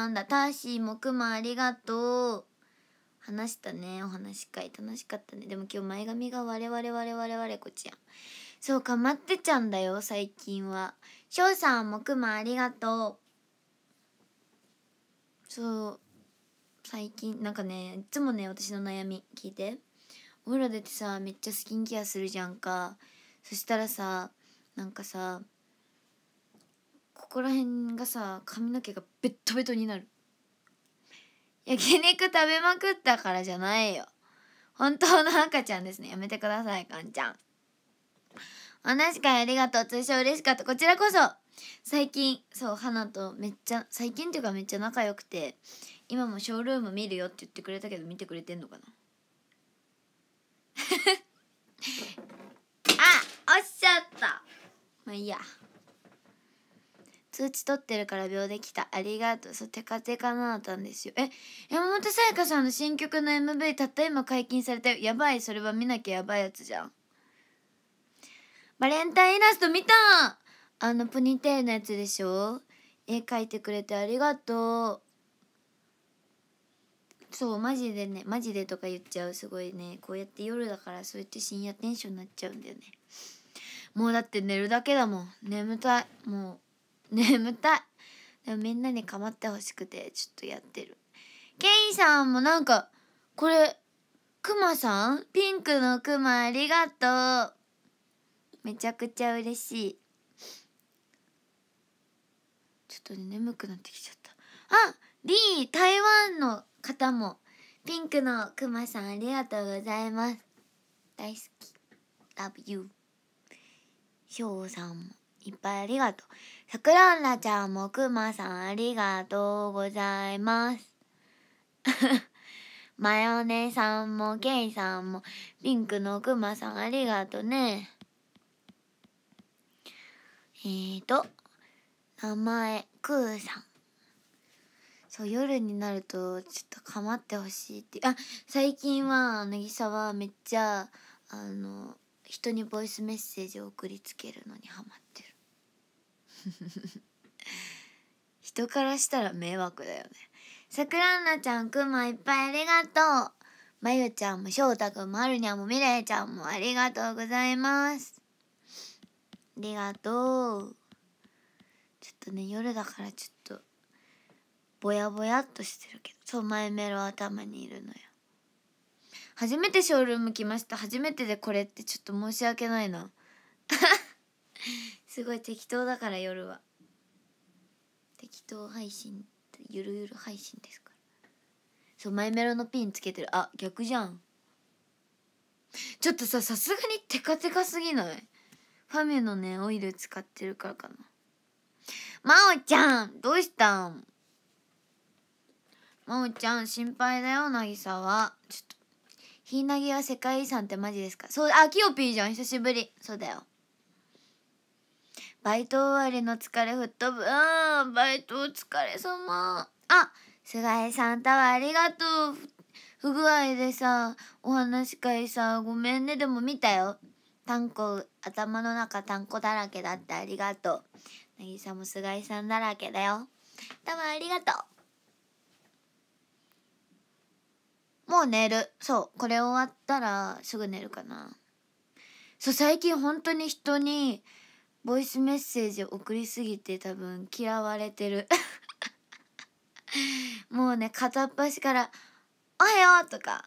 パンターシーもクマありがとう。話したね、お話会楽しかったね。でも今日前髪が我々我々我々こちやん。そうか、待ってちゃんだよ、最近は。翔さんもクマありがとう。そう。最近、なんかね、いつもね、私の悩み聞いて。お風呂出てさ、めっちゃスキンケアするじゃんか。そしたらさ、なんかさ、こら辺がさ髪の毛がベットベトになる焼肉食べまくったからじゃないよ本当の赤ちゃんですねやめてくださいかんちゃん話会ありがとう通称嬉しかったこちらこそ最近そう花とめっちゃ最近っていうかめっちゃ仲良くて今もショールーム見るよって言ってくれたけど見てくれてんのかな あおっしゃったまあいいや通知取ってるから秒できた。ありがとう。そう、テカテカなったんですよ。え、山本さやかさんの新曲の MV たった今解禁されたよ。やばい、それは見なきゃやばいやつじゃん。バレンタインイラスト見たあのポニーテールのやつでしょ絵描いてくれてありがとう。そう、マジでね、マジでとか言っちゃう。すごいね。こうやって夜だからそうやって深夜テンションになっちゃうんだよね。もうだって寝るだけだもん。眠たい。もう。眠たいでもみんなに構ってほしくてちょっとやってるケイさんもなんかこれクマさんピンクのクマありがとうめちゃくちゃ嬉しいちょっとね眠くなってきちゃったあリー台湾の方もピンクのクマさんありがとうございます大好き Love you ヒョウさんもいっぱいありがとう。さくらんらちゃんもくまさんありがとうございます。マヨネさんもけいさんもピンクのくまさんありがとうね。えーと、名前、くーさん。そう、夜になるとちょっと構ってほしいって。あ、最近は、なぎさはめっちゃ、あの、人にボイスメッセージを送りつけるのにハマって。人からしたら迷惑だよねさくらんなちゃんくまいっぱいありがとうまゆちゃんもしょうたくんもあるにゃんもみれいちゃんもありがとうございますありがとうちょっとね夜だからちょっとぼやぼやっとしてるけどそう前イメロ頭にいるのよ初めてショールーム来ました初めてでこれってちょっと申し訳ないな すごい適当だから夜は適当配信ゆるゆる配信ですからそうマイメロのピンつけてるあ逆じゃんちょっとささすがにテカテカすぎないファミュのねオイル使ってるからかなまおちゃんどうしたんまおちゃん心配だよなぎさはちょっとひいなぎは世界遺産ってマジですかそうあきよピーじゃん久しぶりそうだよバイト終わりの疲れ吹っ飛ぶ。ああ、バイトお疲れ様。あ、菅井さんタワーありがとう。不具合でさ、お話会さ、ごめんね、でも見たよ。たんこ、頭の中たんこだらけだってありがとう。なぎさも菅井さんだらけだよ。タワーありがとう。もう寝る。そう、これ終わったらすぐ寝るかな。そう、最近本当に人に、ボイスメッセージ送りすぎて多分嫌われてる もうね片っ端から「おはよう」とか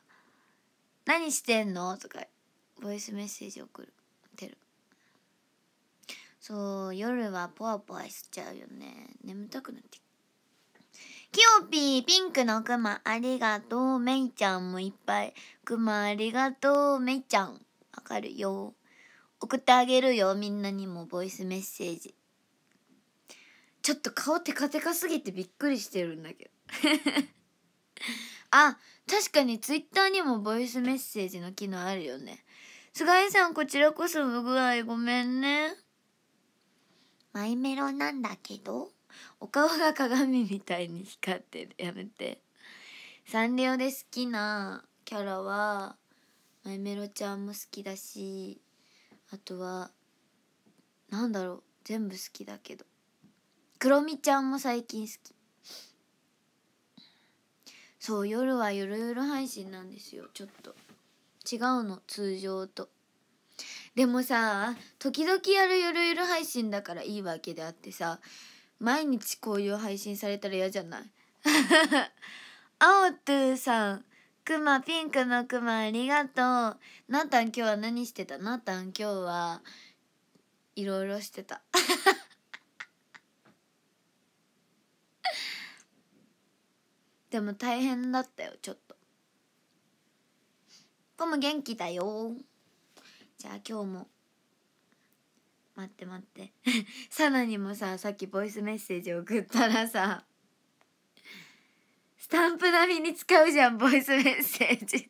「何してんの?」とかボイスメッセージ送るてるそう夜はポワポワしちゃうよね眠たくなってキヨピーピンクのクマありがとうメイちゃんもいっぱいクマありがとうメイちゃんわかるよ送ってあげるよみんなにもボイスメッセージちょっと顔テカテカすぎてびっくりしてるんだけど あ確かにツイッターにもボイスメッセージの機能あるよね菅井さんこちらこそ不具合ごめんねマイメロなんだけどお顔が鏡みたいに光ってるやめてサンリオで好きなキャラはマイメロちゃんも好きだしあとはなんだろう全部好きだけどクロミちゃんも最近好きそう夜はゆるゆる配信なんですよちょっと違うの通常とでもさ時々やるゆるゆる配信だからいいわけであってさ毎日こういう配信されたら嫌じゃないあとぅさんくまピンクのくまありがとうなたん今日は何してたなたん今日はいろいろしてた でも大変だったよちょっとこも元気だよじゃあ今日も待って待ってさな にもささっきボイスメッセージ送ったらさスタンプ並みに使うじゃんボイスメッセージって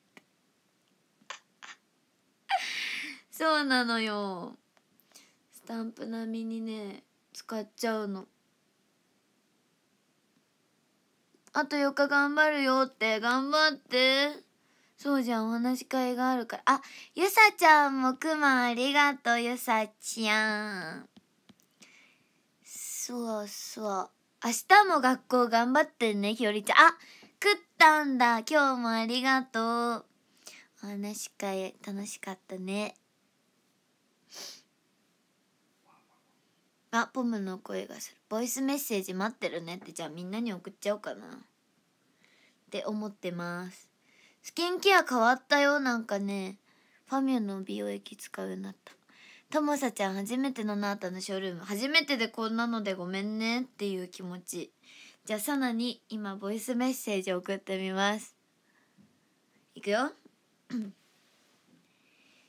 そうなのよスタンプ並みにね使っちゃうのあと4日頑張るよって頑張ってそうじゃんお話し会があるからあゆさちゃんもくまありがとうゆさちゃんそうそう明日も学校頑張ってね、ひよりちゃん。あ、食ったんだ。今日もありがとう。お話し会楽しかったね。あ、ポムの声がする。ボイスメッセージ待ってるねって、じゃあみんなに送っちゃおうかな。って思ってます。スキンケア変わったよ、なんかね。ファミュの美容液使うようになった。ともさちゃん初めてのナーたのショールーム初めてでこんなのでごめんねっていう気持ちじゃあさなに今ボイスメッセージ送ってみますいくよ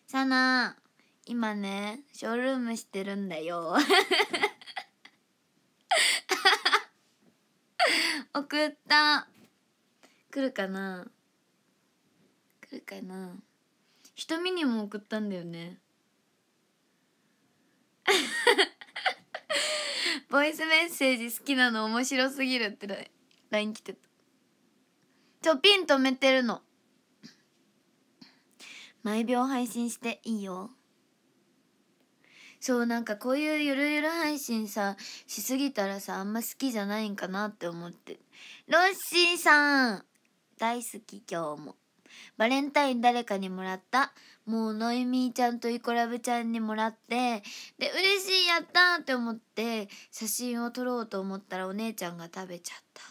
さな 今ねショールームしてるんだよ 送った来るかな来るかな瞳にも送ったんだよね ボイスメッセージ好きなの面白すぎるって LINE 来てたちょピン止めてるの毎秒配信していいよそうなんかこういうゆるゆる配信さしすぎたらさあんま好きじゃないんかなって思ってロッシーさん大好き今日もバレンタイン誰かにもらったもうのいみーちゃんとイコラブちゃんにもらってで嬉しいやったって思って写真を撮ろうと思ったらお姉ちゃんが食べちゃった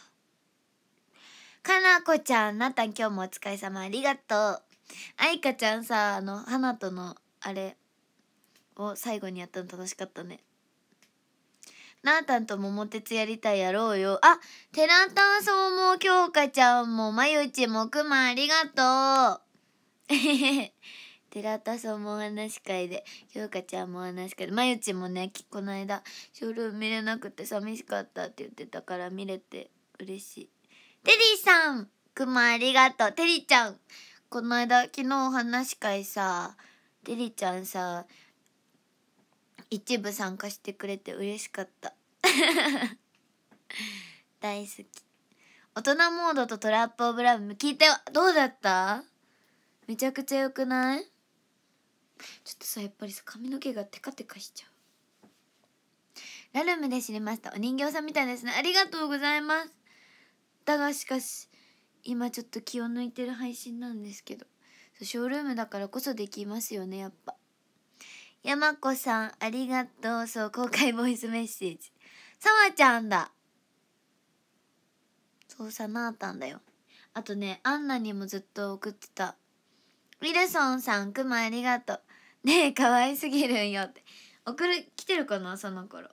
かなこちゃんなたん今日もお疲れ様ありがとうあいかちゃんさあの花とのあれを最後にやったの楽しかったねなたんと桃鉄やりたいやろうよ。あ、テラタンそうもきょうかちゃんもまゆちもくまありがとう。えへへ。寺田さんもお話し会で京香ちゃんもお話し会でまゆちもねこの間ショールーム見れなくて寂しかったって言ってたから見れて嬉しいテリーさんくまありがとうテリーちゃんこの間昨日お話し会さテリーちゃんさ一部参加してくれて嬉しかった 大好き大人モードとトラップオブラブ聞いてどうだっためちゃくちゃ良くないちょっとさやっぱりさ髪の毛がテカテカしちゃうラルムで知りましたお人形さんみたいですねありがとうございますだがしかし今ちょっと気を抜いてる配信なんですけどショールームだからこそできますよねやっぱ山子さんありがとうそう公開ボイスメッセージさわちゃんだそうさなあたんだよあとねアンナにもずっと送ってたウィルソンさんくまありがとうねえ可愛すぎるんよって送る来てるかなその頃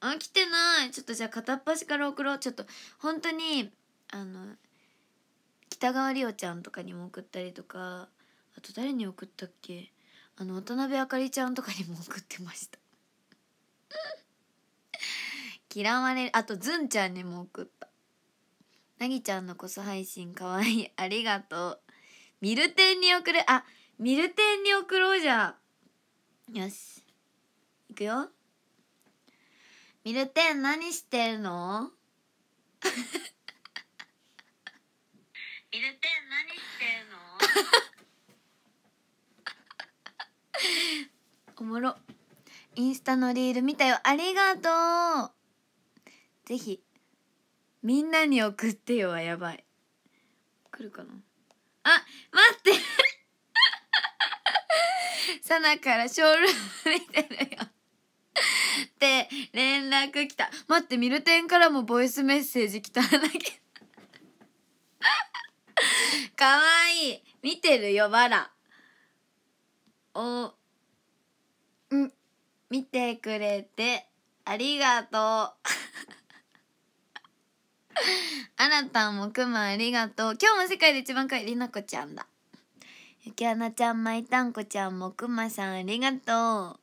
あ来てないちょっとじゃあ片っ端から送ろうちょっと本当にあの北川梨央ちゃんとかにも送ったりとかあと誰に送ったっけあの渡辺あかりちゃんとかにも送ってました 嫌われるあとずんちゃんにも送ったなぎちゃんのコス配信かわいいありがとうミルテンに送るあミルテンに送ろうじゃよしいくよミルテン何してるの ミルテン何してるの おもろインスタのリール見たよありがとうぜひみんなに送ってよはやばい来るかなあ待ってサからショールーム見てるよって 連絡来た待ってミルテンからもボイスメッセージ来たんだけどかわ いい見てるよバラおん見てくれてありがとう あなたもくまありがとう今日も世界で一番かいりなこちゃんだゆきあなちゃん、まいたんこちゃんもくまさんありがとう。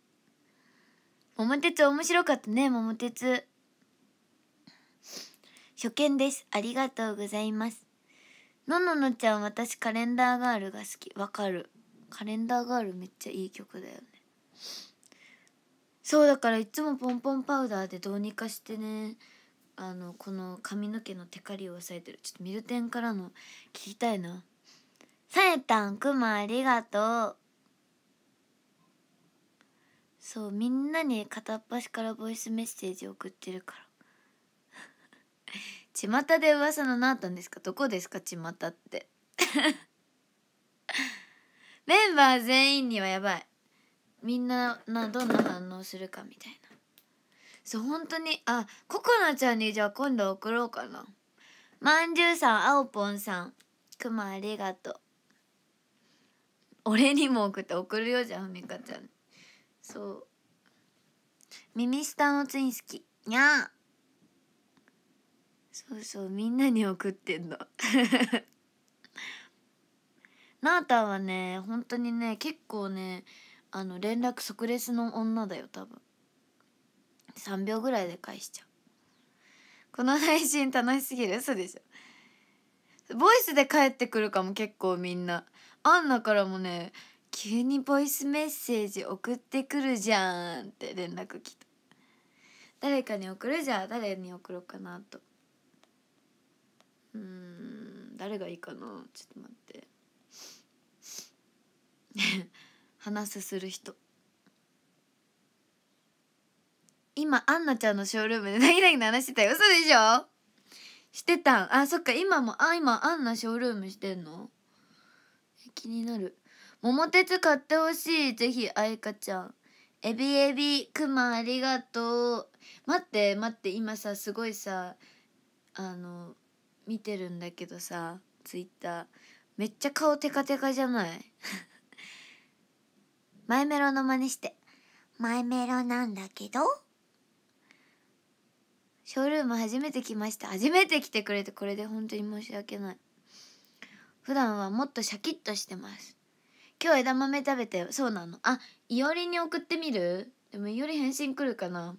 桃鉄面白かったね、桃鉄。初見です。ありがとうございます。のののちゃん、私カレンダーガールが好き。わかる。カレンダーガールめっちゃいい曲だよね。そうだからいつもポンポンパウダーでどうにかしてねあのこの髪の毛のテカリを抑えてるちょっとミルテンからの聞きたいなさえたんくまありがとうそうみんなに片っ端からボイスメッセージ送ってるから 巷で噂の何あったんですかどこですか巷って メンバー全員にはやばいみんななどんな反応するかみたいなそう本当にあココナちゃんにじゃあ今度送ろうかなまんじゅうさんあおぽんさんくまありがとう俺にも送って送るよじゃんみかちゃんそう耳下のツイン好きにゃーそうそうみんなに送ってんの なーたはね本当にね結構ねあの連絡即レスの女だよ多分3秒ぐらいで返しちゃうこの配信楽しすぎる嘘でしょボイスで帰ってくるかも結構みんなアンナからもね急にボイスメッセージ送ってくるじゃんって連絡来た誰かに送るじゃあ誰に送ろうかなとうん誰がいいかなちょっと待って 話すする人今アンナちゃんのショールームでなぎなぎの話してたよ嘘でしょしてたんあそっか今もあ今アンナショールームしてんの気になる桃鉄買ってほしいぜひ愛花ちゃんエビエビクマありがとう待って待って今さすごいさあの見てるんだけどさツイッターめっちゃ顔テカテカじゃないマイ メロの真似してマイメロなんだけどショールーム初めて来ました初めて来てくれてこれで本当に申し訳ない普段はもっとシャキッとしてます今日枝豆食べてそうなのあいおりに送ってみるでもいおり返信来るかな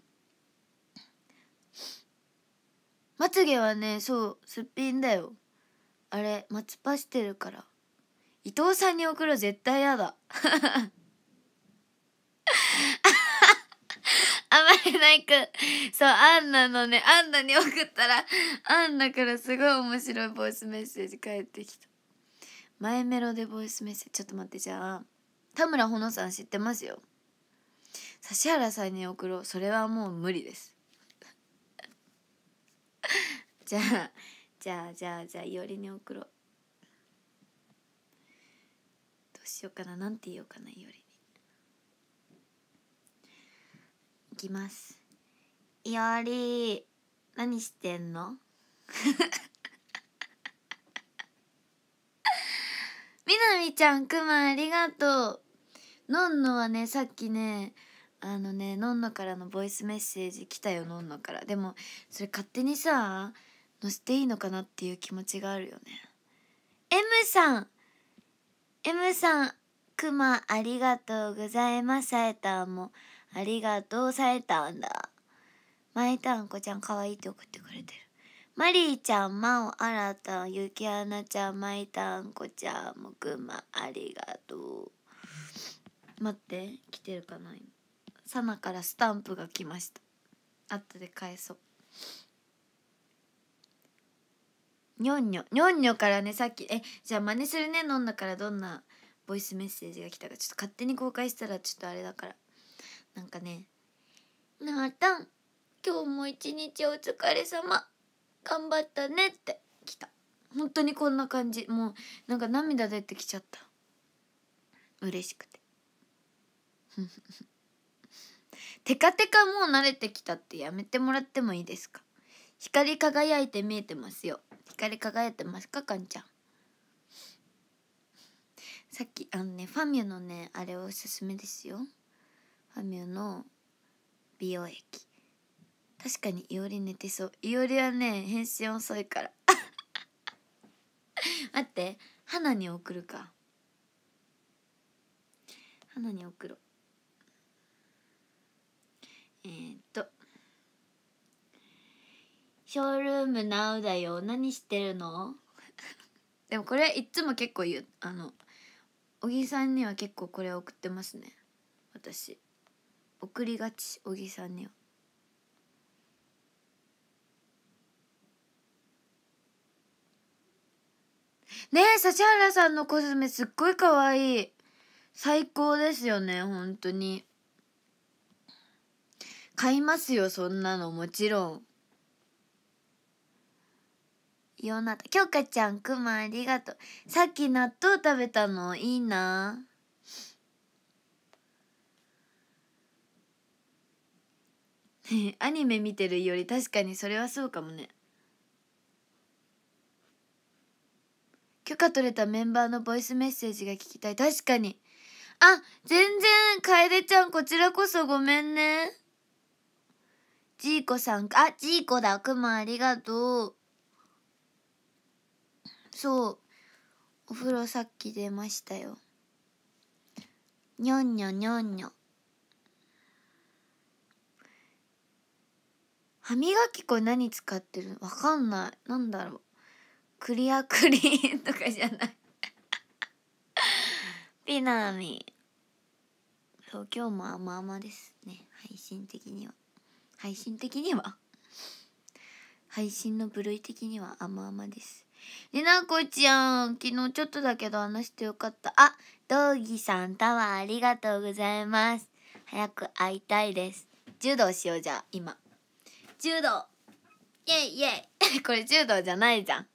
まつげはねそうすっぴんだよあれまつぱしてるから伊藤さんに送る絶対やだ甘れ ないくそうアンナのねアンナに送ったらアンナからすごい面白いボイスメッセージ返ってきた前メロでボイスメッセージちょっと待ってじゃあ田村ほのさん知ってますよ指原さんに送ろうそれはもう無理です じゃあじゃあじゃあじゃあいおりに送ろうどうしようかななんて言おうかないおりにいきますいおり何してんのみなみちゃん、くまありがとう。のんのはね、さっきね、あのね、のんのからのボイスメッセージ来たよ、のんのから。でも、それ勝手にさ、載せていいのかなっていう気持ちがあるよね。M さん !M さん、くまありがとうございます。さえたんも、ありがとう、さえたんだ。まいたんこちゃん、かわいいって送ってくれてる。マリーちゃん、マオ、アラタン、ユキアナちゃん、マイタンコちゃん、もくま、ありがとう。待って、来てるかな今。サナからスタンプが来ました。後で返そう。にょんにょ、にょんにょからね、さっき、え、じゃあ真似するね、飲んだからどんなボイスメッセージが来たか、ちょっと勝手に公開したらちょっとあれだから。なんかね、なあたん、今日も一日お疲れ様。頑張ったねって来た本当にこんな感じもうなんか涙出てきちゃった嬉しくて テカテカもう慣れてきたってやめてもらってもいいですか光り輝いて見えてますよ光り輝いてますかかんちゃんさっきあのねファミュのねあれおすすめですよファミュの美容液確かにいおり寝てそういおりはね返信遅いから 待って花に送るか花に送ろうえー、っとショールームナウだよ何してるの でもこれいつも結構言うあの小木さんには結構これ送ってますね私送りがち小木さんにはねえ指原さんのコスメすっごい可愛い最高ですよね本当に買いますよそんなのもちろんよなたきょうかちゃんくまありがとうさっき納豆食べたのいいな アニメ見てるより確かにそれはそうかもね許可取れたメンバーのボイスメッセージが聞きたい。確かに。あ、全然、楓ちゃん、こちらこそごめんね。ジーコさん、あ、ジーコだ、くまありがとう。そう。お風呂さっき出ましたよ。にょんにょにょんにょ。歯磨き粉何使ってるわかんない。なんだろう。クリアクリーンとかじゃないピナミそう今日もあまあまですね配信的には配信的には配信の部類的にはあまあまですりなこちゃん昨日ちょっとだけど話してよかったあ道義さんタワーありがとうございます早く会いたいです柔道しようじゃ今柔道イエイイエイ これ柔道じゃないじゃん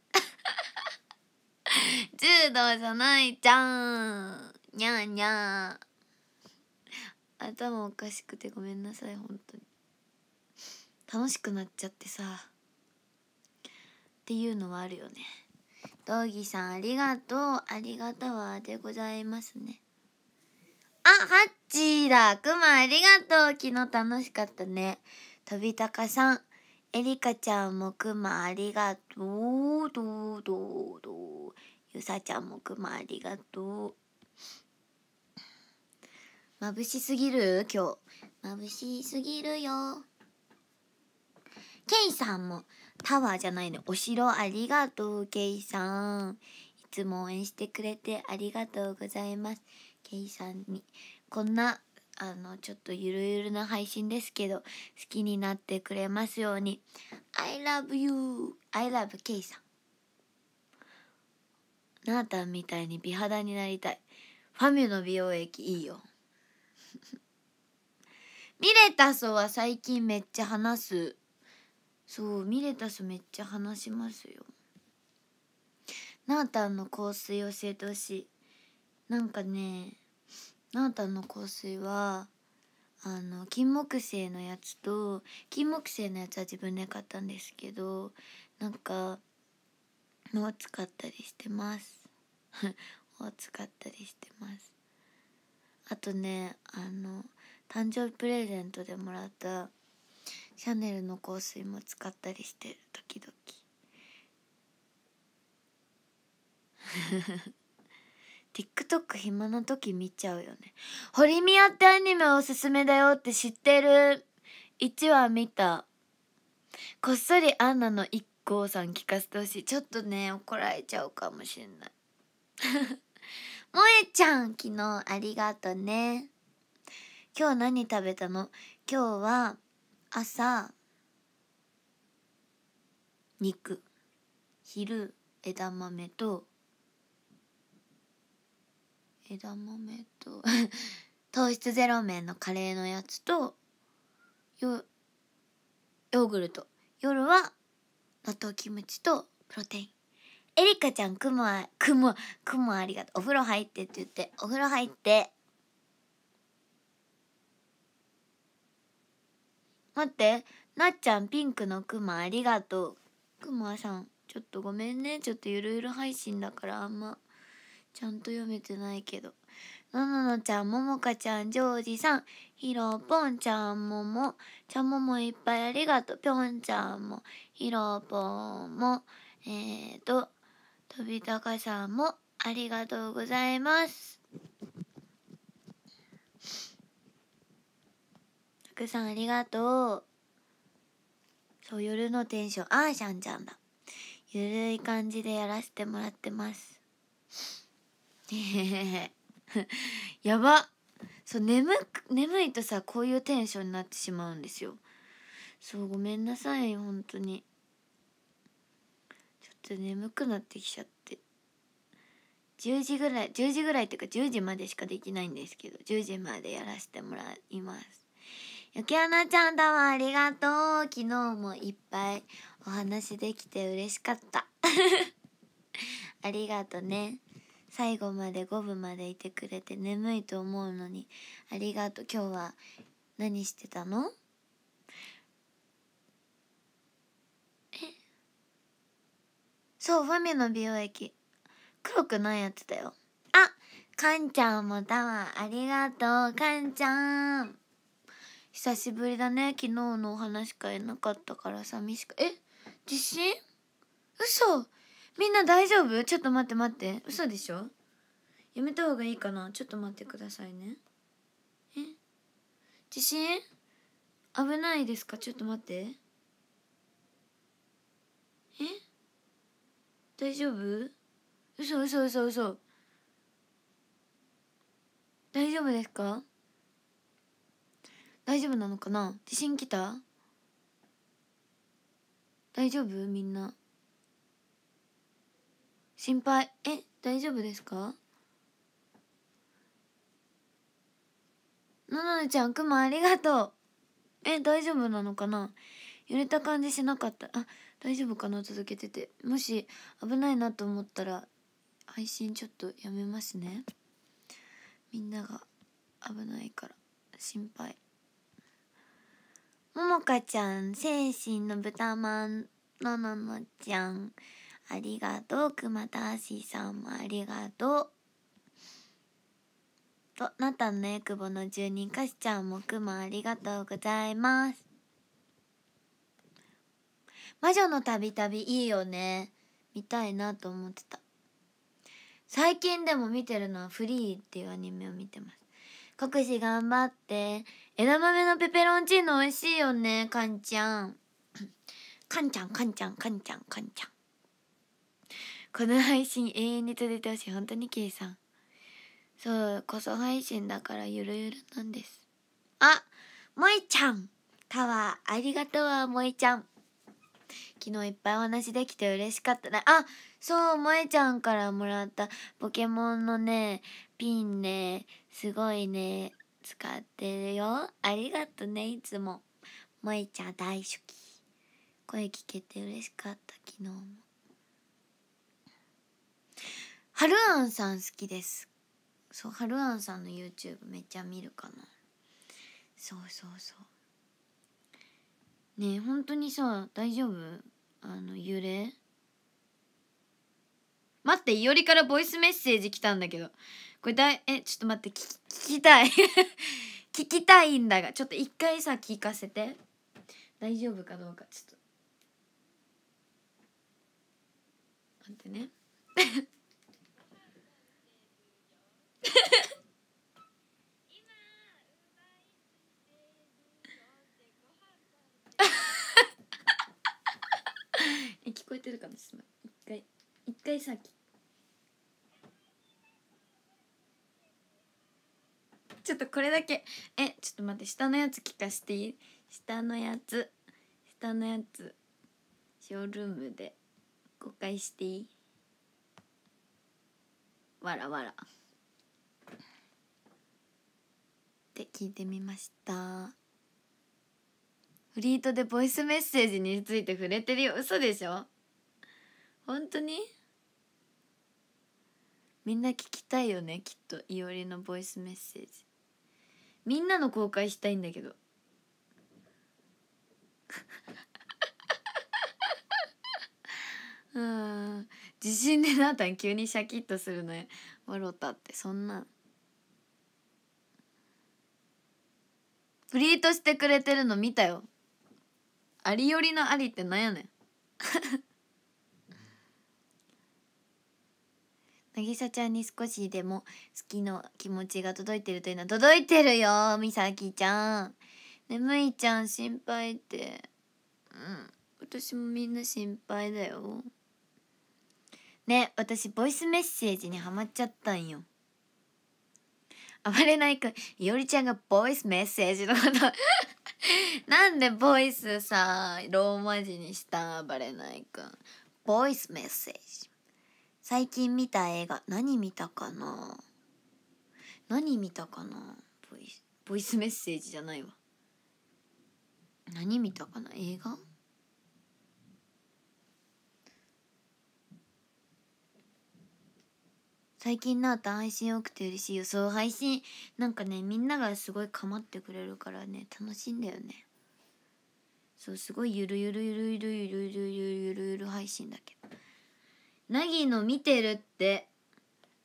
柔道じゃないじゃんにゃーにゃー頭おかしくてごめんなさい本当に楽しくなっちゃってさっていうのはあるよね道義さんありがとうありがう。はでございますねあハッチーだくまありがとう昨日楽しかったね飛びたかさんエリカちゃんもくまありがとうどうどうどうユさちゃんもくまありがとう眩しすぎる今日眩しすぎるよケイさんもタワーじゃないのお城ありがとうケイさんいつも応援してくれてありがとうございますケイさんにこんなあのちょっとゆるゆるな配信ですけど好きになってくれますように I love you I love K さんなあたンみたいに美肌になりたいファミュの美容液いいよ ミレタソは最近めっちゃ話すそうミレタスめっちゃ話しますよなあたンの香水教えてほしいなんかねなあの香水はあの金木犀のやつと金木犀のやつは自分で買ったんですけどなんかのを使ったりしてます を使ったりしてますあとねあの誕生日プレゼントでもらったシャネルの香水も使ったりしてる時々 TikTok 暇な時見ちゃうよね堀宮ってアニメおすすめだよって知ってる1話見たこっそりアンナの IKKO さん聞かせてほしいちょっとね怒られちゃうかもしんない 萌ちゃん昨日ありがとね今日何食べたの今日は朝肉昼枝豆と枝豆と 糖質ゼロ麺のカレーのやつとヨーグルト夜は納豆キムチとプロテインエリカちゃんくもあくもくもありがとうお風呂入ってって言ってお風呂入って待ってなっちゃんピンクのくもありがとうくまさんちょっとごめんねちょっとゆるゆる配信だからあんまちゃんと読めてないけど。のののちゃん、ももかちゃん、ジョージさん、ひろぽんちゃんもも、ちゃんももいっぱいありがとう。ぴょんちゃんも、ひろぽんも、えーと、とびたかさんも、ありがとうございます。たくさんありがとう。そう、夜のテンション、あーしゃんちゃんだ。ゆるい感じでやらせてもらってます。やばそう眠眠いとさこういうテンションになってしまうんですよそうごめんなさい本当にちょっと眠くなってきちゃって10時ぐらい10時ぐらいっていうか10時までしかできないんですけど10時までやらせてもらいますゆきあなちゃんどうもありがとう昨日もいっぱいお話できて嬉しかった ありがとね最後まで5分までいてくれて眠いと思うのにありがとう今日は何してたのえそうファミの美容液黒くないやつだよあかんちゃんもたわありがとうかんちゃん久しぶりだね昨日のお話し会なかったから寂しくえ地震嘘みんな大丈夫ちょっと待って待って嘘でしょやめた方がいいかなちょっと待ってくださいねえ地震危ないですかちょっと待ってえ大丈夫嘘嘘嘘嘘大丈夫ですか大丈夫なのかな地震来た大丈夫みんな心配え大丈夫ですかののちゃんくまありがとうえ大丈夫なのかな揺れた感じしなかったあ大丈夫かな続けててもし危ないなと思ったら配信ちょっとやめますねみんなが危ないから心配ももかちゃん精神の豚まんのののちゃんありがとう。熊田アシさんもありがとう。と、なたのえくぼの住人かしちゃんもくもありがとうございます。魔女のたびたびいいよね。見たいなと思ってた。最近でも見てるのはフリーっていうアニメを見てます。国士頑張って。枝豆のペペロンチーノ美味しいよね、かんちゃん。かんちゃん、かんちゃん、かんちゃん、かんちゃん。この配信永遠に続いてほしい本当にケイさんそうこそ配信だからゆるゆるなんですあ萌えちゃんタワーありがとうわ萌えちゃん昨日いっぱいお話できて嬉しかったねあそう萌えちゃんからもらったポケモンのねピンねすごいね使ってるよありがとねいつも萌えちゃん大好き声聞けて嬉しかった昨日もはるあんさん好きですそうはるあんさんの YouTube めっちゃ見るかなそうそうそうねえ本当にさ大丈夫あの揺れ待っていおりからボイスメッセージ来たんだけどこれだいえちょっと待って聞きたい 聞きたいんだがちょっと一回さ聞かせて大丈夫かどうかちょっと待ってね え聞こえてるかもしれない一回一回さちょっとこれだけえちょっと待って下のやつ聞かしていい下のやつ下のやつショールームで公開していいわらわら。って聞いてみましたフリートでボイスメッセージについて触れてるよ嘘でしょ本当にみんな聞きたいよねきっといおりのボイスメッセージみんなの公開したいんだけど うん自信でなったん急にシャキッとするの笑ったってそんなんフリートしてくれてるの見たよありよりのありってなんやねん渚 ちゃんに少しでも好きの気持ちが届いてるというのは届いてるよみさきちゃんねむいちゃん心配ってうん私もみんな心配だよね私ボイスメッセージにハマっちゃったんよ暴れないくん、いおりちゃんがボイスメッセージのこと なんでボイスさ、ローマ字にした暴れないくん。ボイスメッセージ。最近見た映画、何見たかな何見たかなボイスメッセージじゃないわ。何見たかな映画最近なった配信多くて嬉しい予想配信なんかねみんながすごい構ってくれるからね楽しいんだよねそうすごいゆるゆるゆるゆるゆるゆるゆるゆるゆる配信だけどなぎの見てるって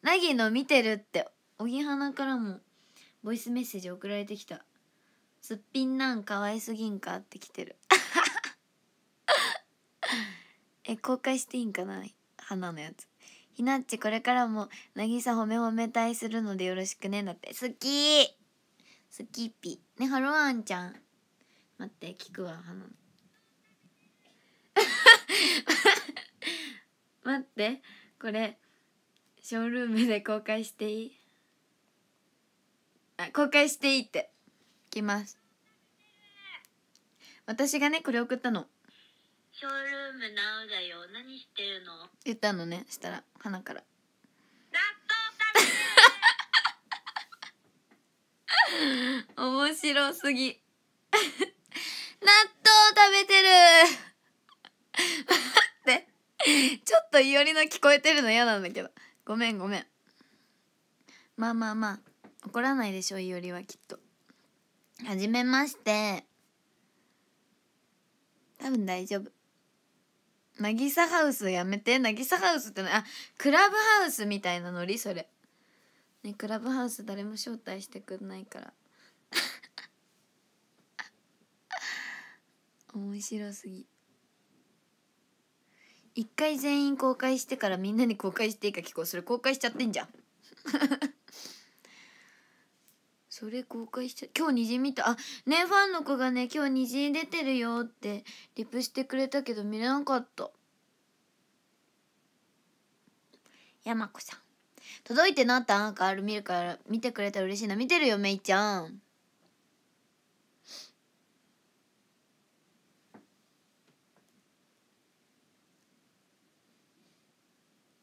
なぎの見てるっておぎはなからもボイスメッセージ送られてきたすっぴんなんかわいすぎんかって来てる え公開していいんかな花のやつひなっちこれからもなぎさ褒め褒め対するのでよろしくねだって好き好きっぴねハロワンちゃん待って聞くわあの 待ってこれショールームで公開していいあ公開していいってきます私がねこれ送ったのショールームなおだよ何してるの言ったのねしたら花から納豆食べ面白すぎ納豆食べてる待ってちょっといおりの聞こえてるの嫌なんだけどごめんごめんまあまあまあ怒らないでしょいおりはきっとはじめまして多分大丈夫なぎさハウスやめてなぎさハウスってあクラブハウスみたいなノリそれねクラブハウス誰も招待してくんないから 面白すぎ一回全員公開してからみんなに公開していいか聞こうそれ公開しちゃってんじゃんそれ公開しちゃ今日虹見たあねファンの子がね今日虹出てるよってリプしてくれたけど見れなかった山子さん届いてなったなんかある見るから見てくれたら嬉しいな見てるよめいちゃん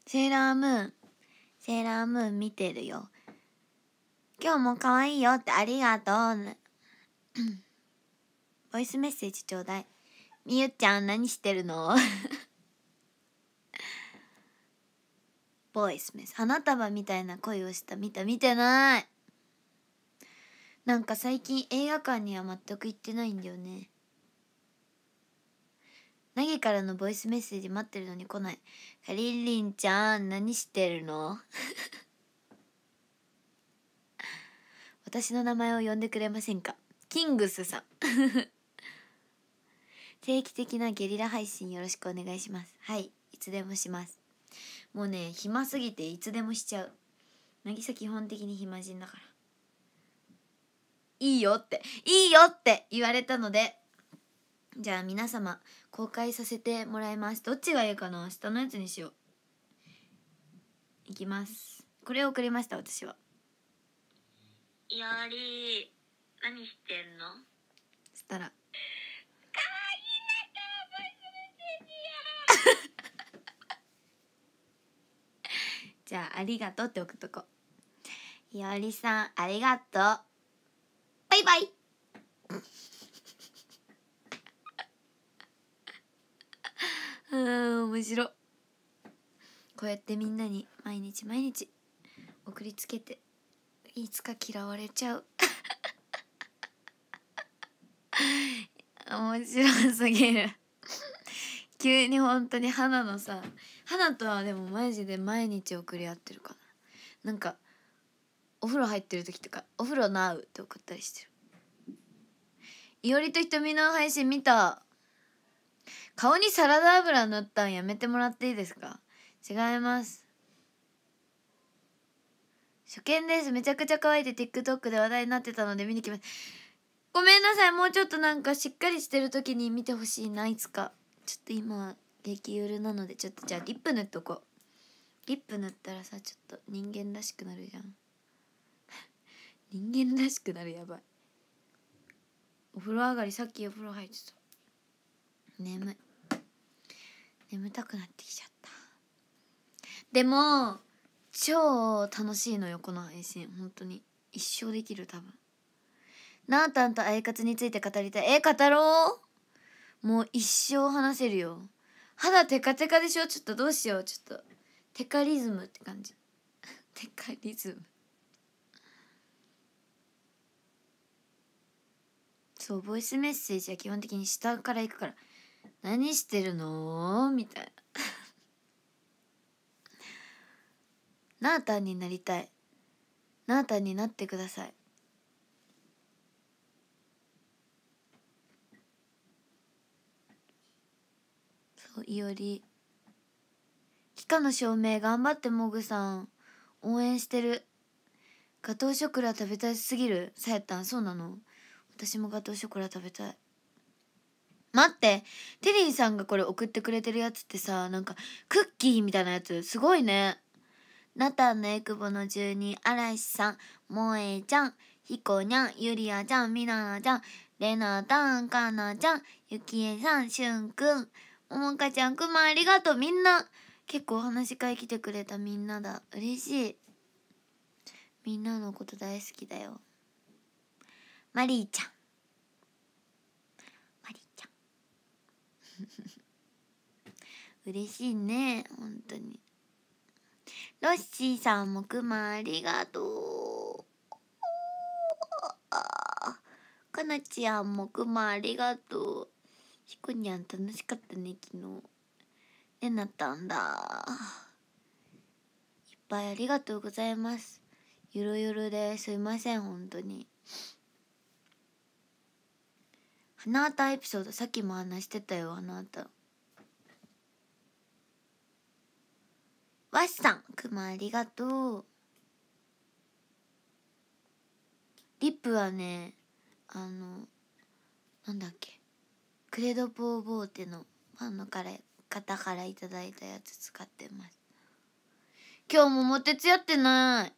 セーラームーンセーラームーン見てるよ今日も可愛いよってありがとう。ボイスメッセージちょうだい。みゆちゃん何してるの ボイスメッセージ。花束みたいな恋をした。見た見てない。なんか最近映画館には全く行ってないんだよね。なぎからのボイスメッセージ待ってるのに来ない。かりんりんちゃん、何してるの 私の名前を呼んでくれませんかキングスさん 定期的なゲリラ配信よろしくお願いしますはいいつでもしますもうね暇すぎていつでもしちゃう渚基本的に暇人だからいいよっていいよって言われたのでじゃあ皆様公開させてもらいますどっちがいいかな下のやつにしよういきますこれを送りました私はいやわり何してんのしたらじゃあ、ありがとうって送っとこう。いおりさん、ありがとう。バイバイうん、面白。こうやってみんなに毎日毎日送りつけていつか嫌われちゃう 面白すぎる急に本当に花のさ花とはでもマジで毎日送り合ってるかななんかお風呂入ってる時とか「お風呂なう」って送ったりしてるいおりとひとみの配信見た顔にサラダ油塗ったんやめてもらっていいですか違います初見ですめちゃくちゃ可愛いで TikTok で話題になってたので見に来ましたごめんなさいもうちょっとなんかしっかりしてる時に見てほしいないつかちょっと今激ゆるなのでちょっとじゃあリップ塗っとこうリップ塗ったらさちょっと人間らしくなるじゃん 人間らしくなるやばいお風呂上がりさっきお風呂入ってた眠い眠たくなってきちゃったでも超楽しいのよこの配信本当に一生できる多分なーたんとアイカツについて語りたいえ語ろうもう一生話せるよ肌テカテカでしょちょっとどうしようちょっとテカリズムって感じ テカリズムそうボイスメッセージは基本的に下から行くから「何してるの?」みたいななあたんになりたいなあたんになってくださいそういおり期間の証明頑張ってモグさん応援してるガトーショコラ食べたすぎるさやたんそうなの私もガトーショコラ食べたい待ってテリーさんがこれ送ってくれてるやつってさなんかクッキーみたいなやつすごいねナタンのえくぼの住人、嵐さん、もえちゃん、ひこにゃん、ゆりあちゃん、みなあちゃん、れなたん、かなちゃん、ゆきえさん、しゅんくん、ももかちゃん、くまありがとう、みんな。結構お話し会来てくれたみんなだ。嬉しい。みんなのこと大好きだよ。まりちゃん。マリーちゃん。嬉しいね、本当に。ロッシーさんもくまありがとう。かなちゃんもくまありがとう。しこにゃん楽しかったね、昨日。ねなったんだ。いっぱいありがとうございます。ゆるゆるですいません、本当に。花あたエピソード、さっきも話してたよ、花あた。わしさん、くまありがとう。リップはね、あの、なんだっけ、クレドポーボーテのファンのから方からいただいたやつ使ってます。今日ももてつやってない。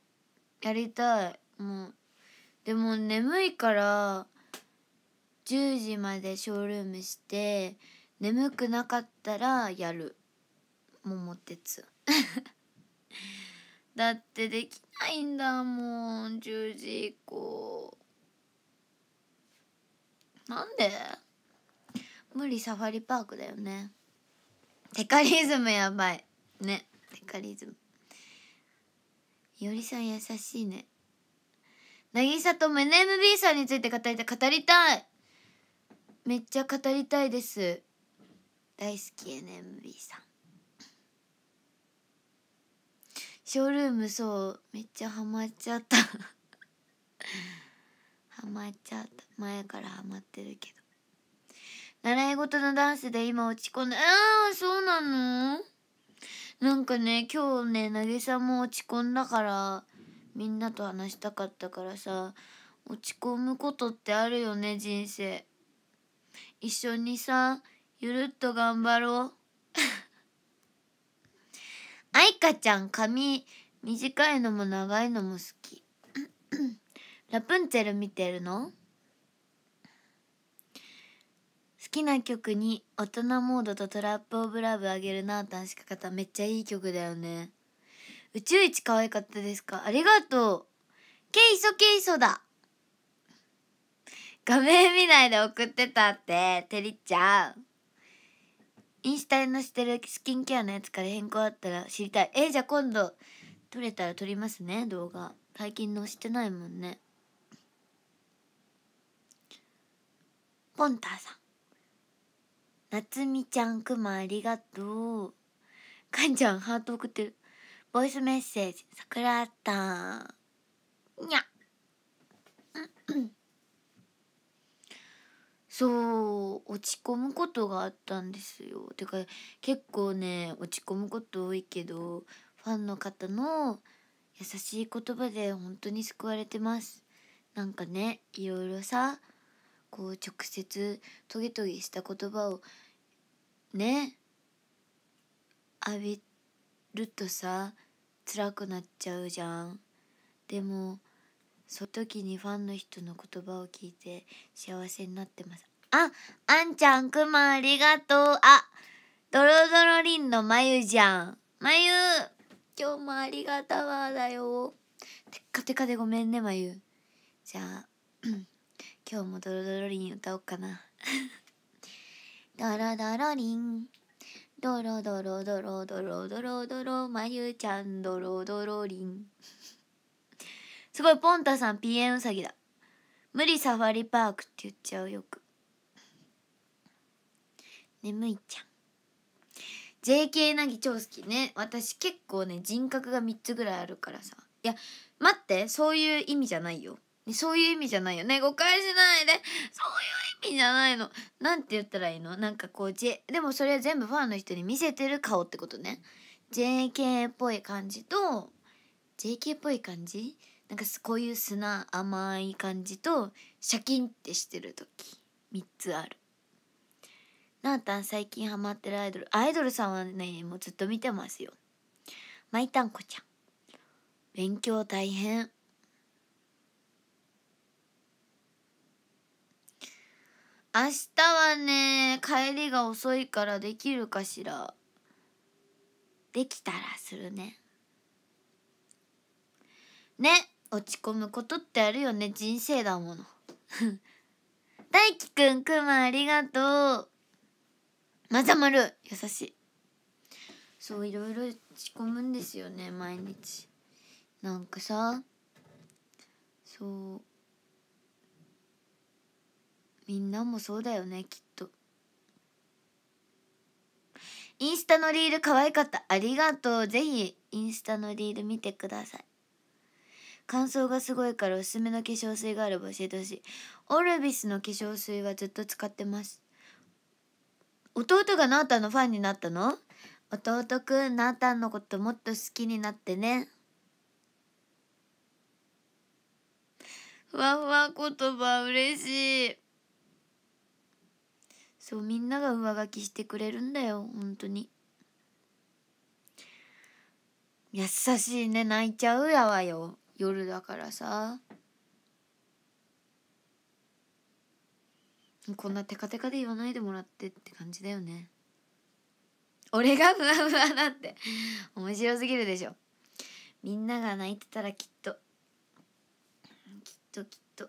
やりたい。もう。でも眠いから、10時までショールームして、眠くなかったらやる。桃鉄。だってできないんだもん10時以降なんで無理サファリパークだよねテカリズムやばいねテカリズムよりさん優しいね渚とメネ MB さんについて語りたい語りたいめっちゃ語りたいです大好き NMB さんショールームそうめっちゃハマっちゃった ハマっちゃった前からハマってるけど習い事のダンスで今落ち込んでああそうなのなんかね今日ね渚も落ち込んだからみんなと話したかったからさ落ち込むことってあるよね人生一緒にさゆるっと頑張ろう あいかちゃん髪短いのも長いのも好きラプンツェル見てるの好きな曲に大人モードとトラップオブラブあげるなぁんしか方めっちゃいい曲だよね宇宙一可愛かったですかありがとうケイソケイソだ画面見ないで送ってたっててりっちゃんインスタのしてるスキンケアのやつから変更あったら知りたいえじゃあ今度撮れたら撮りますね動画最近のしてないもんねポンターさんなつみちゃんくまありがとうかんちゃんハート送ってるボイスメッセージさくらたんにゃ mm そう落ち込むことがあったんですよてか結構ね落ち込むこと多いけどファンの方の優しい言葉で本当に救われてますなんかねいろいろさこう直接トゲトゲした言葉をね浴びるとさ辛くなっちゃうじゃんでもその時にファンの人の言葉を聞いて幸せになってますああんちゃんくまありがとうあドロドロリンのまゆじゃんまゆ今日もありがたわだよてっかてかでごめんねまゆじゃあ 今日もドロドロリン歌おうかな ドロドロリンドロドロドロドロドロドロまゆちゃんドロドロリンすごいポンタさんピエンウサギだ無理サファリパークって言っちゃうよく眠いちゃん JK なぎ超好きね私結構ね人格が3つぐらいあるからさいや待ってそういう意味じゃないよ、ね、そういう意味じゃないよね誤解しないでそういう意味じゃないのなんて言ったらいいのなんかこう、J、でもそれは全部ファンの人に見せてる顔ってことね JK っぽい感じと JK っぽい感じなんかこういう砂甘い感じとシャキンってしてる時3つあるなあたん最近ハマってるアイドルアイドルさんはねもうずっと見てますよまいたんこちゃん勉強大変明日はね帰りが遅いからできるかしらできたらするねね落ち込むことってあるよね人生だもの 大輝くんくまありがとうまざまる優しいそういろいろ落ち込むんですよね毎日なんかさそうみんなもそうだよねきっとインスタのリール可愛かったありがとうぜひインスタのリール見てください乾燥がすごいからおすすめの化粧水があれば教えてほしいオルビスの化粧水はずっと使ってます弟がナータンのファンになったの弟くんナータンのこともっと好きになってねふわふわ言葉嬉しいそうみんなが上書きしてくれるんだよ本当に優しいね泣いちゃうやわよ夜だからさこんなテカテカで言わないでもらってって感じだよね俺がふわふわだって面白すぎるでしょみんなが泣いてたらきっときっときっときっ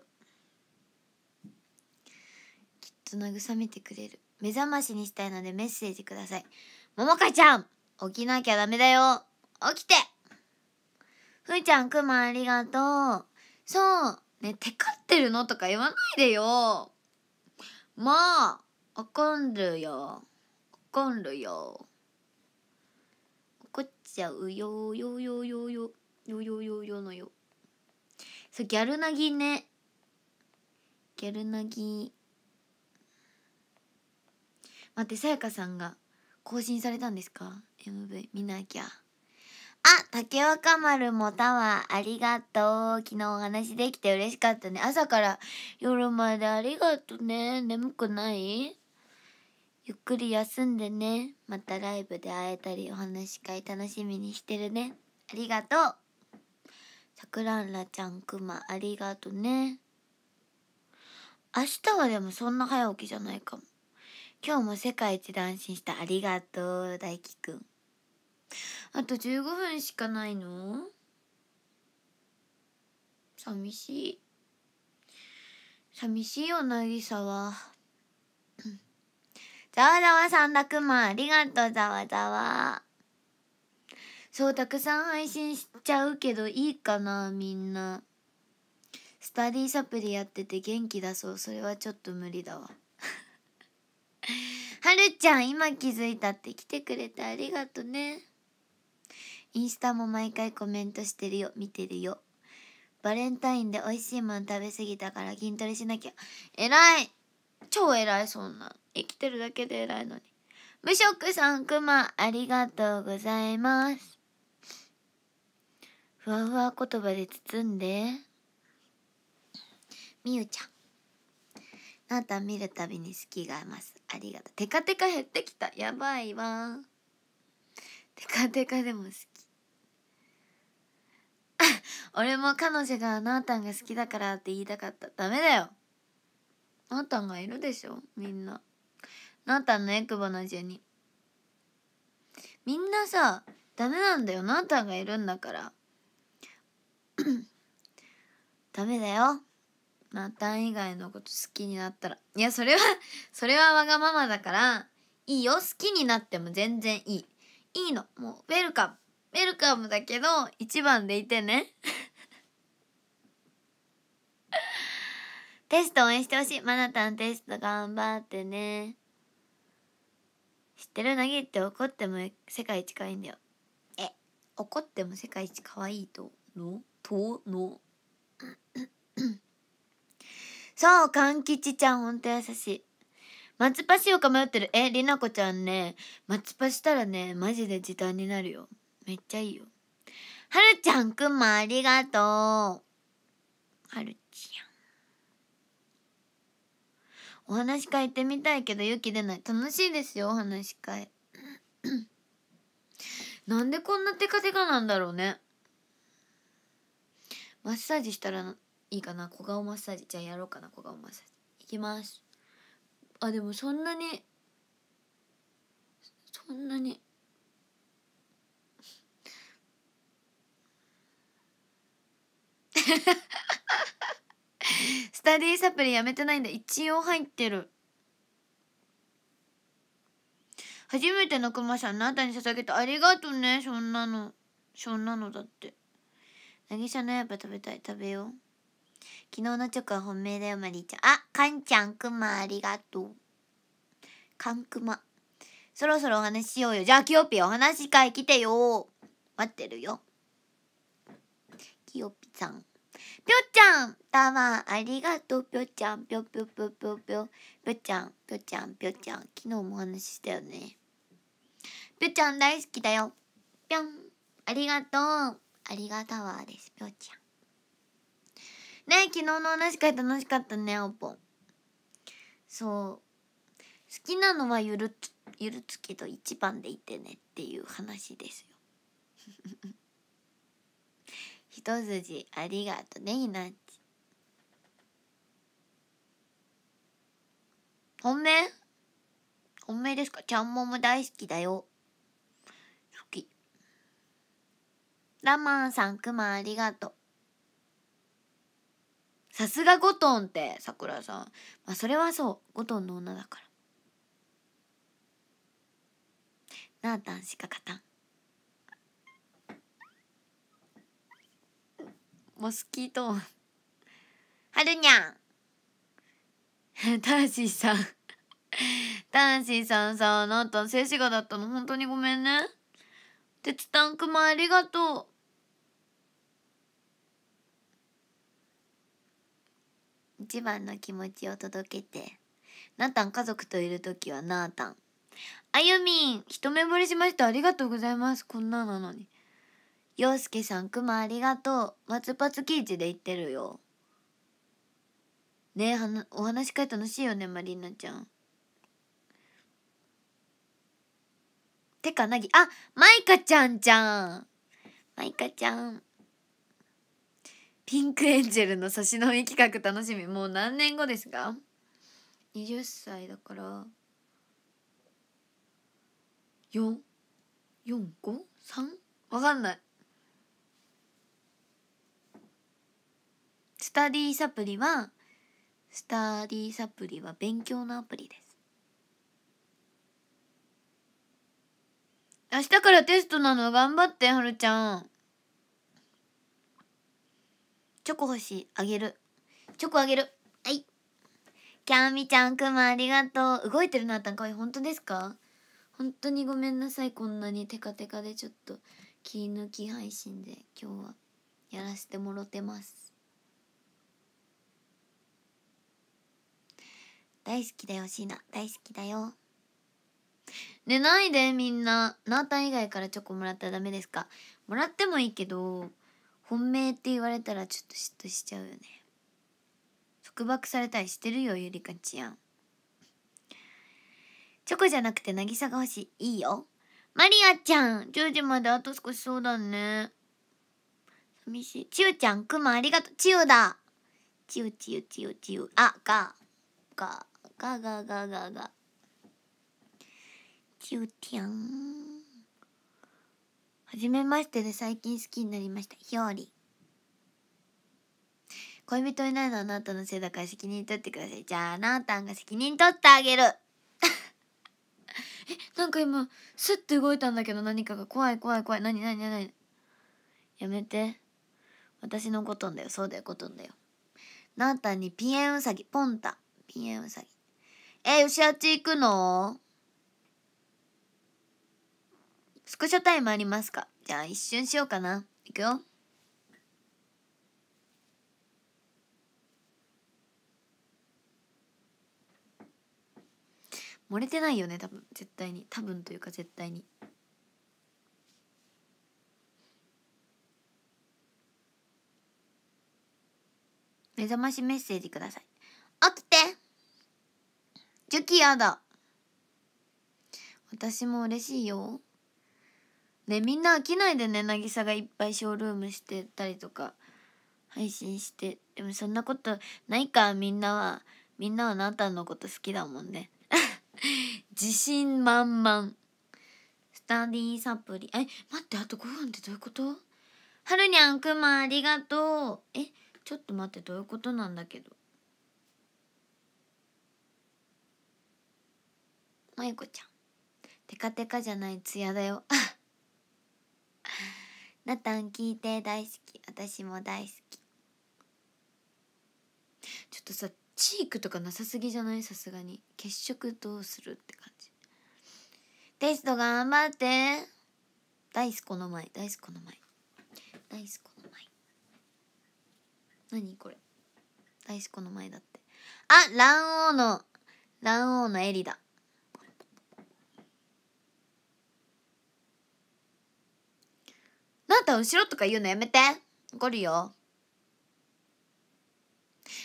と慰めてくれる目覚ましにしたいのでメッセージくださいももかちゃん起きなきゃダメだよ起きてふーちゃん、くまありがとう。そう。ね、テカってるのとか言わないでよ。まあ、怒るよ。怒るよ。怒っちゃうよ、よよよよ、よよよよのよ。そう、ギャルなぎね。ギャルなぎ。待って、さやかさんが更新されたんですか ?MV 見なきゃ。あ、竹若丸もタワーありがとう。昨日お話できて嬉しかったね。朝から夜までありがとね。眠くないゆっくり休んでね。またライブで会えたりお話し会楽しみにしてるね。ありがとう。さくらんらちゃんくまありがとね。明日はでもそんな早起きじゃないかも。今日も世界一で安心したありがとう大輝くん。あと15分しかないの寂しい寂しいよなぎさは ざわざわさんだくまありがとうざわざわそうたくさん配信しちゃうけどいいかなみんなスタディサプリやってて元気だそうそれはちょっと無理だわ はるちゃん今気づいたって来てくれてありがとねインスタも毎回コメントしてるよ見てるよバレンタインで美味しいもの食べ過ぎたから筋トレしなきゃ偉い超偉いそんな生きてるだけで偉いのに無職さんくまありがとうございますふわふわ言葉で包んでみゆちゃんあなた見るたびに好きがいますありがとうテカテカ減ってきたやばいわテカテカでも好き 俺も彼女がなーたんが好きだからって言いたかったダメだよなーたんがいるでしょみんななーたんのエクボの順にみんなさダメなんだよなーたんがいるんだから ダメだよなーたん以外のこと好きになったらいやそれは それはわがままだからいいよ好きになっても全然いいいいのもうウェルカムウェルカムだけど、1番でいてね。テスト応援してほしい。マナタンテスト頑張ってね。知ってるなぎって怒っても世界一かわいんだよ。え、怒っても世界一可愛いとのとの そう、かんきちちゃん、ほんと優しい。松葉しようか迷ってる。え、りなこちゃんね、松葉したらね、マジで時短になるよ。めっちゃいいよ。はるちゃんくんもありがとう。はるちゃん。お話し会行ってみたいけど勇気出ない。楽しいですよ、お話し会。なんでこんなテカテカなんだろうね。マッサージしたらいいかな。小顔マッサージ。じゃあやろうかな、小顔マッサージ。いきます。あ、でもそんなに、そんなに。スタディサプリやめてないんだ一応入ってる初めてのクマさんのあなたに捧げてありがとうねそんなのそんなのだって渚のやっぱ食べたい食べよう昨日のチョコは本命だよマリーちゃんあかんちゃんくまありがとうかんくまそろそろお話しようよじゃあキヨピお話し会来てよ待ってるよキヨピさんぴょちゃんたまありがとうぴょちゃんぴょぴょぴょぴょぴょぴょちゃんぴょちゃんぴょちゃん昨日もお話ししたよねぴょちゃん大好きだよぴょんありがとうありがたわですぴょちゃんね昨日の話会楽しかったねおぽんそう好きなのはゆるつゆるつけど一番でいてねっていう話ですよ一筋ありがとねいなっち本命本命ですかちゃんもも大好きだよ好きラマンさんくまありがとうさすがゴトンってさくらさんまあそれはそうゴトンの女だからなあたんしか勝たんモスキートはるにゃん。ターシーさん。ターシーさんさ、あなた静止画だったの本当にごめんね。鉄タンクマンありがとう。一番の気持ちを届けて。なたん家族といる時はなあたん。あゆみん、一目惚れしました。ありがとうございます。こんななのに。洋介さん、くまありがとう。松パツキいチで言ってるよ。ねえ、はなお話し会楽しいよね、まりなちゃん。てか、なぎ、あ、マイカちゃんじゃん。マイカちゃん。ピンクエンジェルの差し飲み企画楽しみ。もう何年後ですか ?20 歳だから、4?4?5?3? わかんない。スタディサプリはスタディサプリは勉強のアプリです明日からテストなの頑張ってはるちゃんチョコ欲しいあげるチョコあげるはいキャンミちゃんくまありがとう動いてるなったんかわいい本当ですか本当にごめんなさいこんなにテカテカでちょっと気抜き配信で今日はやらせてもろてます大好きだよシーナ大好きだよ寝ないでみんななーたン以外からチョコもらったらダメですかもらってもいいけど本命って言われたらちょっと嫉妬しちゃうよね束縛されたりしてるよゆりかちゃんチョコじゃなくて渚が欲しいいいよマリアちゃん10時まであと少しそうだね寂しいちゆちゃんくまありがとうちゆだちゆちゆちゆちゆあががガガガガガ。ちゅうてゃはじめましてで最近好きになりました。ひょうり。恋人いないのはあなたのせいだから責任取ってください。じゃああなたが責任取ってあげる。え、なんか今、スッて動いたんだけど何かが怖い怖い怖い。何何何やめて。私のことんだよ。そうだよ、ことんだよ。なあたにピエンウサギ、ポンタ。ピエンウサギ。え、よしあっち行くのスクショタイムありますかじゃあ一瞬しようかな。いくよ。漏れてないよね、多分。絶対に。多分というか絶対に。目覚ましメッセージください。起きてチュキだ私も嬉しいよ。ねみんな飽きないでね渚がいっぱいショールームしてたりとか配信してでもそんなことないかみんなはみんなはあなたのこと好きだもんね 自信満々スタディサプリえ待ってあと5分ってどういうことはるにゃんくまありがとうえちょっと待ってどういうことなんだけどまゆこちゃんテカテカじゃないツヤだよ なたん聞いて大好き私も大好きちょっとさチークとかなさすぎじゃないさすがに血色どうするって感じテスト頑張ってダイスの前ダイスの前ダイスの前何これダイスの前だってあ卵黄の卵黄のエリだなた後ろとか言うのやめて怒るよ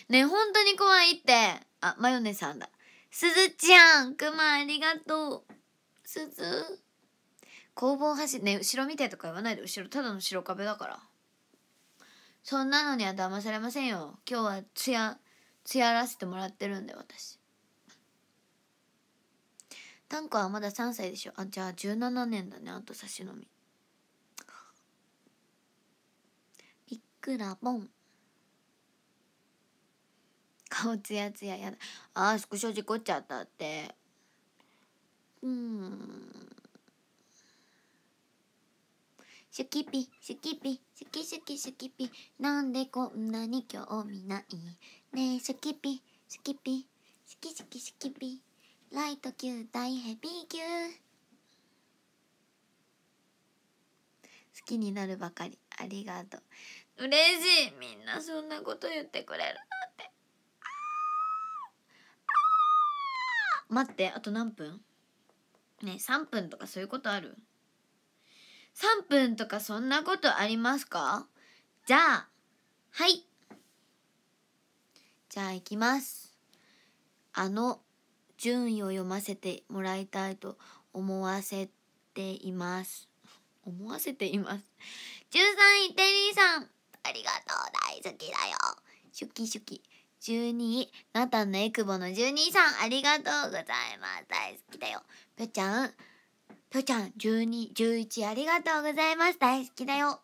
ね本当に怖いってあマヨネさんだすずちゃんくまありがとうすず工房走ね後ろ見てとか言わないで後ろただの白壁だからそんなのには騙されませんよ今日はつやつやらせてもらってるんで私タンコはまだ3歳でしょあじゃあ17年だねあと差しのみくらぼん顔ツヤツヤやだあースクショ事故っちゃったってうんシュキピシュキピシュキシュキシュキピなんでこんなに興味ないねえシュキピシュキピシュキシュキシュキピライト級大ヘビー級好きになるばかりありがとう嬉しいみんなそんなこと言ってくれるなんて待ってあと何分ね3分とかそういうことある3分とかそんなことありますかじゃあはいじゃあ行きますあの順位を読ませてもらいたいと思わせています思わせています13位テリーさんありがとう大好きだよシュキシュキ十二位なたのえくぼの十二位さんありがとうございます大好きだよぴょちゃんぴょちゃん十二、十一、ありがとうございます大好きだよ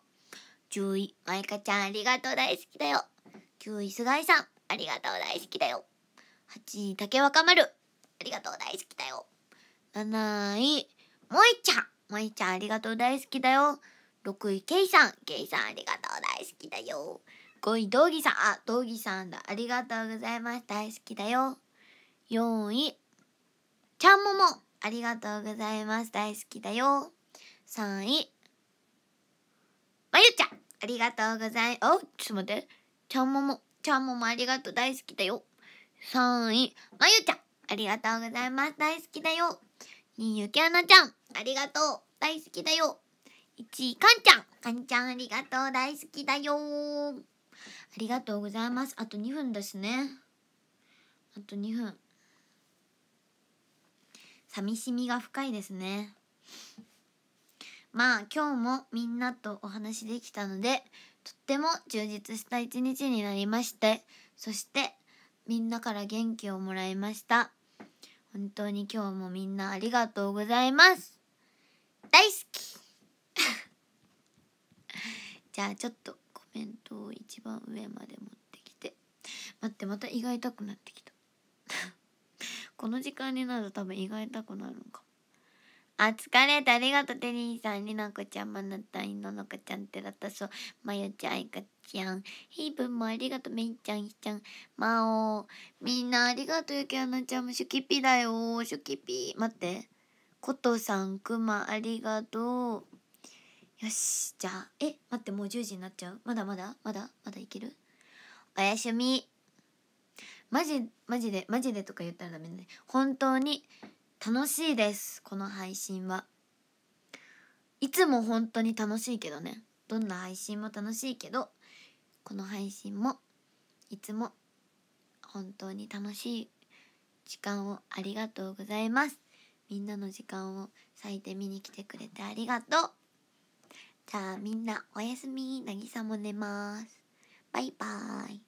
十位まいかちゃんありがとう大好きだよ9位菅井さんありがとう大好きだよ八位竹若丸ありがとう大好きだよ七位萌ちゃん萌ちゃんありがとう大好きだよ6位、ケイさん。ケイさん、ありがとう。大好きだよ。5位、道義さん。あ、道義さんだ。ありがとうございます。大好きだよ。4位、ちゃんもも。ありがとうございます。大好きだよ。3位、まゆちゃん。ありがとうございます。ちょっと待って。ちゃんもも。ちゃんももありがとう。大好きだよ。3位、まゆちゃん。ありがとうございます。大好きだよ。位ゆきあなちゃん。ありがとう。大好きだよ。1位、かんちゃん。かんちゃんありがとう。大好きだよありがとうございます。あと2分ですね。あと2分。寂しみが深いですね。まあ今日もみんなとお話できたので、とっても充実した一日になりまして、そしてみんなから元気をもらいました。本当に今日もみんなありがとうございます。大好き じゃあちょっとコメントを一番上まで持ってきて待ってまた胃が痛くなってきた この時間になると多分胃が痛くなるのかもあ疲れたありがとうテリーさんりなこちゃんまなたんいののかちゃんてらたそうまよちゃんあいかちゃんヘイブンもありがとうめいちゃんひちゃんまおみんなありがとうゆきあなちゃんもシュキピだよシュキピ待ってことさんくまありがとうよしじゃあえ待ってもう10時になっちゃうまだまだまだまだいけるおやすみマジマジでマジでとか言ったらダメね本当に楽しいですこの配信はいつも本当に楽しいけどねどんな配信も楽しいけどこの配信もいつも本当に楽しい時間をありがとうございますみんなの時間を割いて見に来てくれてありがとうじゃあみんなおやすみ。なぎさも寝ます。バイバーイ。